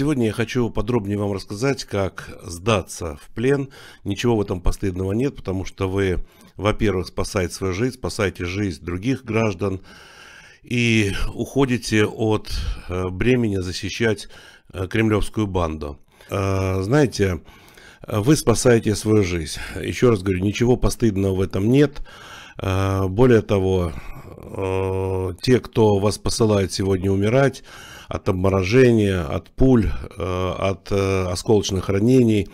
Сегодня я хочу подробнее вам рассказать, как сдаться в плен. Ничего в этом постыдного нет, потому что вы, во-первых, спасаете свою жизнь, спасаете жизнь других граждан и уходите от э, бремени защищать э, кремлевскую банду. Э, знаете, вы спасаете свою жизнь. Еще раз говорю, ничего постыдного в этом нет. Более того, Э, те, кто вас посылает сегодня умирать от обморожения, от пуль, э, от э, осколочных ранений,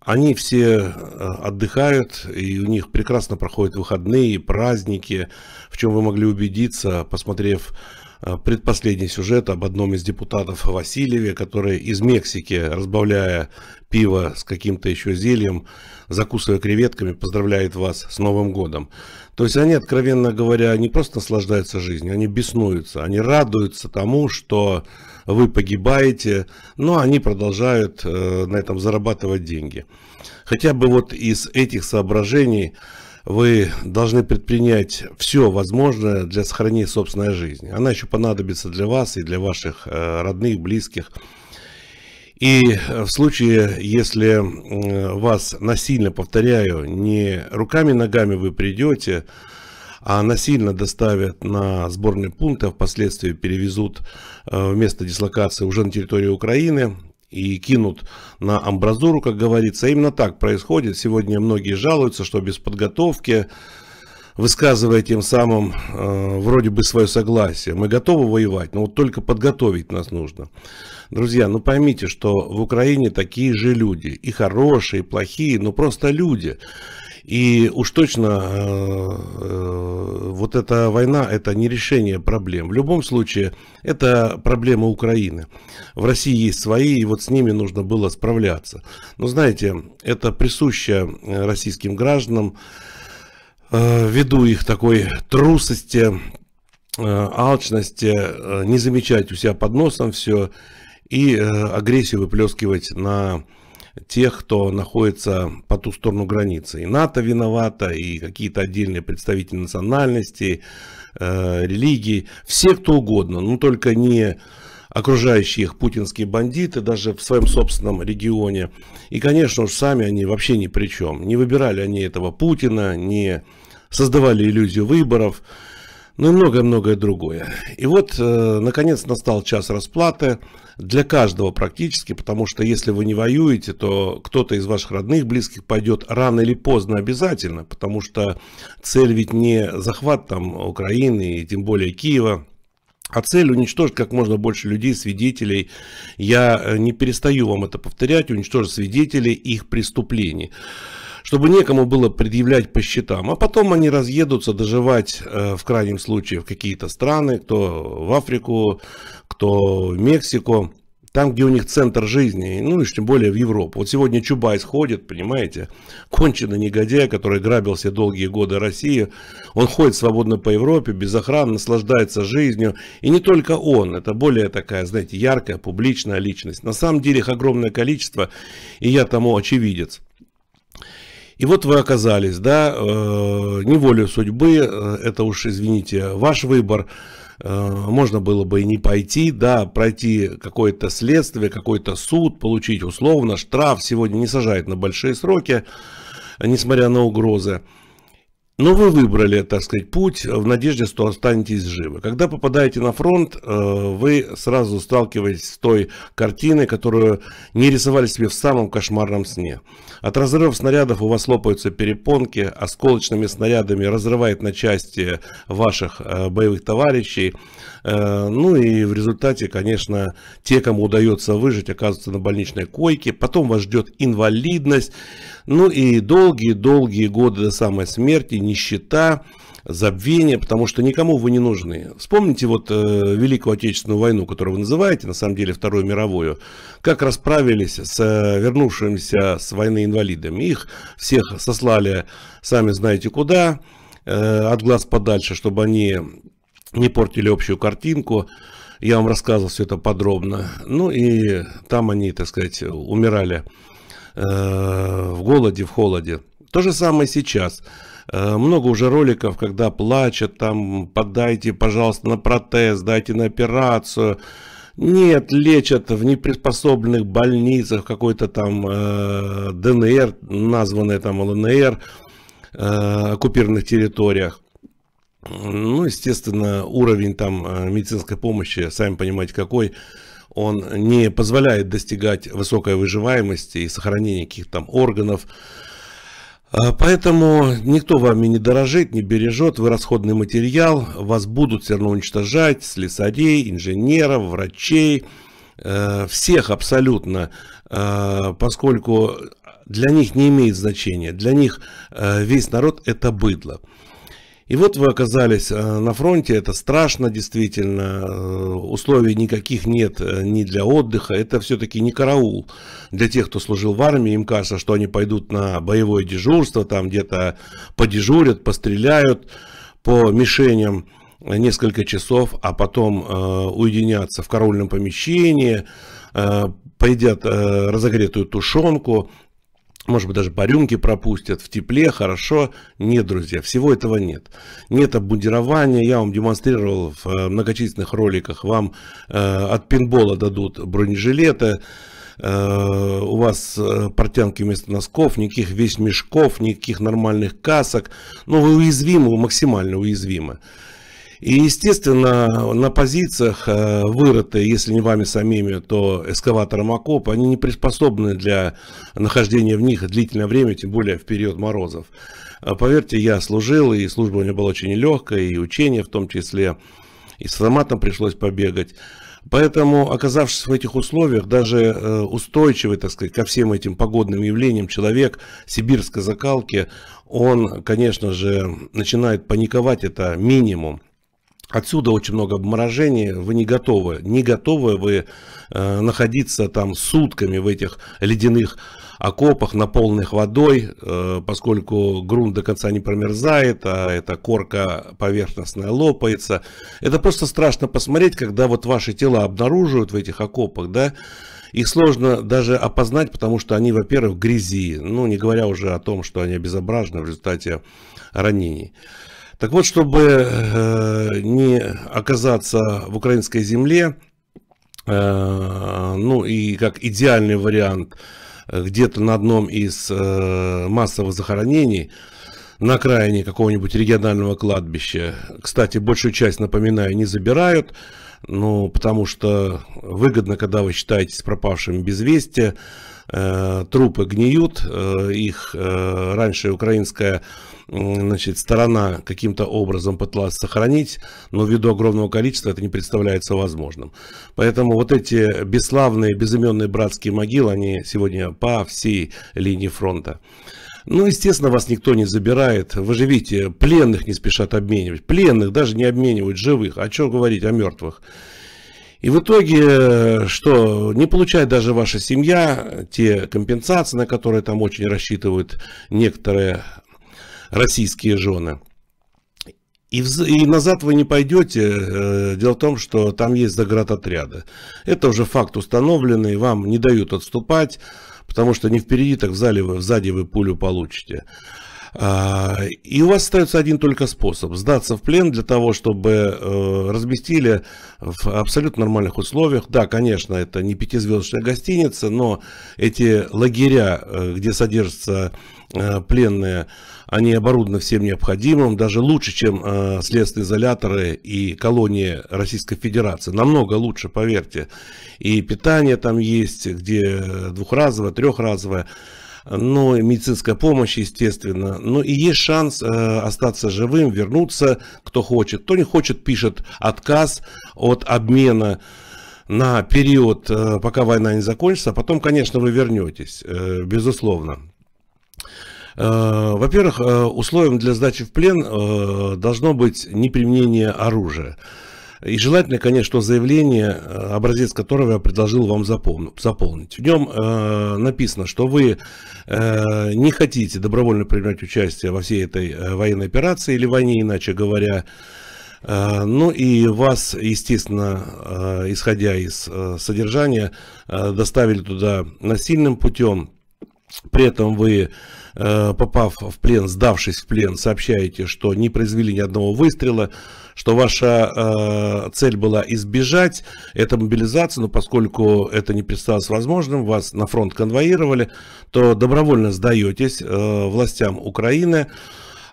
они все отдыхают, и у них прекрасно проходят выходные, праздники, в чем вы могли убедиться, посмотрев Э, предпоследний сюжет об одном из депутатов Васильеве, который из Мексики, разбавляя пиво с каким-то еще зельем, закусывая креветками, поздравляет вас с Новым годом. То есть они, откровенно говоря, не просто наслаждаются жизнью, они беснуются, они радуются тому, что вы погибаете, но они продолжают э, на этом зарабатывать деньги. Хотя бы вот из этих соображений вы должны предпринять все возможное для сохранения собственной жизни. Она еще понадобится для вас и для ваших э, родных, близких. И э, в случае, если вас насильно, повторяю, не руками ногами вы придете, а насильно доставят на сборный пункт, а впоследствии перевезут э, в место дислокации уже на территории Украины, и кинут на амбразуру, как говорится. Именно так происходит. Сегодня многие жалуются, что без подготовки, высказывая тем самым э, вроде бы свое согласие. Мы готовы воевать, но вот только подготовить нас нужно. Друзья, ну поймите, что в Украине такие же люди. И хорошие, и плохие, но просто люди. И уж точно э, э, вот эта война это не решение проблем. В любом случае это проблема Украины. В России есть свои, и вот с ними нужно было справляться. Но знаете, это присуще э, российским гражданам ввиду их такой трусости, алчности, не замечать у себя под носом все и агрессию выплескивать на тех, кто находится по ту сторону границы. И НАТО виновата, и какие-то отдельные представители национальности, э, религии, все кто угодно, но только не окружающие их путинские бандиты, даже в своем собственном регионе. И, конечно уж, сами они вообще ни при чем. Не выбирали они этого Путина, не создавали иллюзию выборов ну и многое-многое другое. И вот, э, наконец, настал час расплаты для каждого практически, потому что если вы не воюете, то кто-то из ваших родных, близких пойдет рано или поздно обязательно, потому что цель ведь не захват там Украины и тем более Киева, а цель уничтожить как можно больше людей, свидетелей. Я э, не перестаю вам это повторять, уничтожить свидетелей их преступлений чтобы некому было предъявлять по счетам. А потом они разъедутся доживать, э, в крайнем случае, в какие-то страны, кто в Африку, кто в Мексику, там, где у них центр жизни, ну и тем более в Европу. Вот сегодня Чубайс ходит, понимаете, конченый негодяй, который грабил все долгие годы России, он ходит свободно по Европе, без охраны, наслаждается жизнью. И не только он, это более такая, знаете, яркая, публичная личность. На самом деле их огромное количество, и я тому очевидец. И вот вы оказались, да, э, неволю судьбы, э, это уж, извините, ваш выбор. Э, можно было бы и не пойти, да, пройти какое-то следствие, какой-то суд, получить условно штраф. Сегодня не сажает на большие сроки, несмотря на угрозы. Но вы выбрали, так сказать, путь в надежде, что останетесь живы. Когда попадаете на фронт, э, вы сразу сталкиваетесь с той картиной, которую не рисовали себе в самом кошмарном сне. От разрывов снарядов у вас лопаются перепонки, осколочными снарядами разрывает на части ваших э, боевых товарищей. Э, ну и в результате, конечно, те, кому удается выжить, оказываются на больничной койке. Потом вас ждет инвалидность. Ну и долгие-долгие годы до самой смерти, нищета, забвение, потому что никому вы не нужны. Вспомните вот э, Великую Отечественную войну, которую вы называете, на самом деле Вторую мировую, как расправились с э, вернувшимися с войны инвалидами. Их всех сослали, сами знаете куда, э, от глаз подальше, чтобы они не портили общую картинку. Я вам рассказывал все это подробно. Ну и там они, так сказать, умирали Э, в голоде, в холоде. То же самое сейчас. Э, много уже роликов, когда плачут, там, подайте, пожалуйста, на протез, дайте на операцию. Нет, лечат в неприспособленных больницах, какой-то там э, ДНР, названной там ЛНР, э, оккупированных территориях. Ну, естественно, уровень там э, медицинской помощи, сами понимаете, какой он не позволяет достигать высокой выживаемости и сохранения каких-то там органов. А, поэтому никто вами не дорожит, не бережет, вы расходный материал, вас будут все равно уничтожать, слесарей, инженеров, врачей, э, всех абсолютно, а, поскольку для них не имеет значения, для них э, весь народ это быдло. И вот вы оказались э, на фронте, это страшно действительно, э, условий никаких нет э, ни для отдыха, это все-таки не караул. Для тех, кто служил в армии, им кажется, что они пойдут на боевое дежурство, там где-то подежурят, постреляют по мишеням несколько часов, а потом уединятся в караульном помещении, поедят разогретую тушенку, может быть, даже по рюмке пропустят, в тепле, хорошо. Нет, друзья, всего этого нет. Нет обмундирования, я вам демонстрировал в э, многочисленных роликах, вам э, от пинбола дадут бронежилеты, э, у вас э, портянки вместо носков, никаких весь мешков, никаких нормальных касок. Ну, вы уязвимы, вы максимально уязвимы. И, естественно, на позициях э, вырыты, если не вами самими, то экскаватором, окоп, они не приспособлены для нахождения в них длительное время, тем более в период морозов. Э, поверьте, я служил, и служба у меня была очень легкая, и учение в том числе, и с форматом пришлось побегать. Поэтому, оказавшись в этих условиях, даже э, устойчивый, так сказать, ко всем этим погодным явлениям человек сибирской закалки, он, конечно же, начинает паниковать, это минимум. Отсюда очень много обморожений, вы не готовы, не готовы вы э, находиться там сутками в этих ледяных окопах, наполненных водой, э, поскольку грунт до конца не промерзает, а эта корка поверхностная лопается. Это просто страшно посмотреть, когда вот ваши тела обнаруживают в этих окопах, да, их сложно даже опознать, потому что они, во-первых, грязи, ну, не говоря уже о том, что они обезображены в результате ранений. Так вот, чтобы э, не оказаться в украинской земле, э, ну и как идеальный вариант, э, где-то на одном из массовых захоронений, на окраине какого-нибудь регионального кладбища. Кстати, большую часть, напоминаю, не забирают, ну, потому что выгодно, когда вы считаетесь пропавшим без вести, Э, трупы гниют, э, их э, раньше украинская значит, сторона каким-то образом пыталась сохранить, но ввиду огромного количества это не представляется возможным. Поэтому вот эти бесславные, безыменные братские могилы, они сегодня по всей линии фронта. Ну, естественно, вас никто не забирает. Вы же видите, пленных не спешат обменивать. Пленных даже не обменивают, живых. А что говорить о мертвых? И в итоге, э, что не получает даже ваша семья те компенсации, на которые там очень рассчитывают некоторые российские жены. И, в, и назад вы не пойдете. Э, дело в том, что там есть заградотряды. Это уже факт установленный, вам не дают отступать, потому что не впереди, так в зале вы, сзади вы пулю получите. А, и у вас остается один только способ – сдаться в плен для того, чтобы э, разместили в абсолютно нормальных условиях. Да, конечно, это не пятизвездочная гостиница, но эти лагеря, э, где содержатся э, пленные, они оборудованы всем необходимым, даже лучше, чем следственные изоляторы и колонии Российской Федерации. Намного лучше, поверьте. И питание там есть, где двухразовое, трехразовое но медицинская помощь, естественно. Но ну и есть шанс э, остаться живым, вернуться, кто хочет. Кто не хочет, пишет отказ от обмена на период, э, пока война не закончится. А потом, конечно, вы вернетесь, э, безусловно. Э, во-первых, э, условием для сдачи в плен э, должно быть неприменение оружия. И желательно, конечно, что заявление, э, образец которого я предложил вам заполнить. В нем э, написано, что вы э, не хотите добровольно принимать участие во всей этой э, военной операции или войне, иначе говоря. Э, ну и вас, естественно, э, исходя из э, содержания, э, доставили туда насильным путем при этом вы, э, попав в плен, сдавшись в плен, сообщаете, что не произвели ни одного выстрела, что ваша э, цель была избежать этой мобилизации, но поскольку это не представилось возможным, вас на фронт конвоировали, то добровольно сдаетесь э, властям Украины,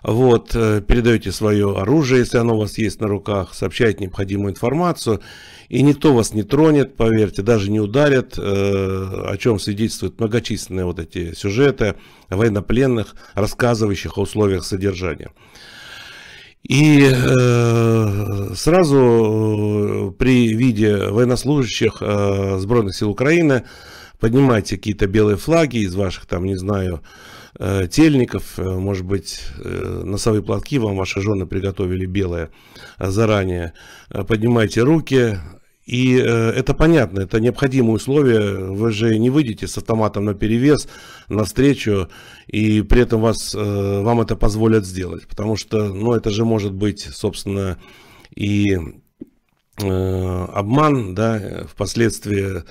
вот, э, передаете свое оружие, если оно у вас есть на руках, сообщаете необходимую информацию. И никто вас не тронет, поверьте, даже не ударят, э, о чем свидетельствуют многочисленные вот эти сюжеты военнопленных, рассказывающих о условиях содержания. И э, сразу э, при виде военнослужащих э, Сбройных сил Украины поднимайте какие-то белые флаги из ваших, там, не знаю, Э, тельников, э, может быть, э, носовые платки вам ваши жены приготовили белые заранее. Поднимайте руки, и это понятно, это необходимые условия. Вы же не выйдете с автоматом на перевес, на встречу и при этом вас, вам это позволят сделать. Потому что, ну, это же может быть, собственно, и обман, да, впоследствии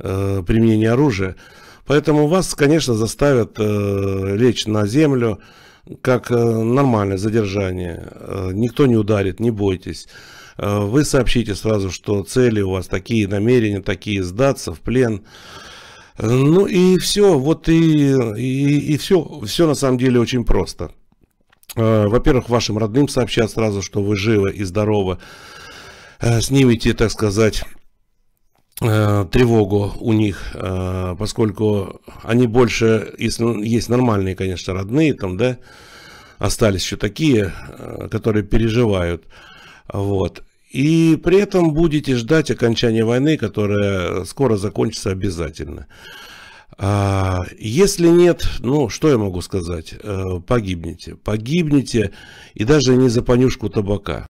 э, применения оружия. Поэтому вас, конечно, заставят э, лечь на землю, как э, нормальное задержание. Э, никто не ударит, не бойтесь. Э, вы сообщите сразу, что цели у вас такие, намерения такие, сдаться в плен. Э, ну и все, вот и, и, и все, все на самом деле очень просто. Э, во-первых, вашим родным сообщат сразу, что вы живы и здоровы. Э, снимите, так сказать, Э, тревогу у них, э, поскольку они больше, если есть нормальные, конечно, родные там, да, остались еще такие, э, которые переживают, вот. И при этом будете ждать окончания войны, которая скоро закончится обязательно. А, если нет, ну, что я могу сказать? Погибнете. Погибнете, и даже не за понюшку табака.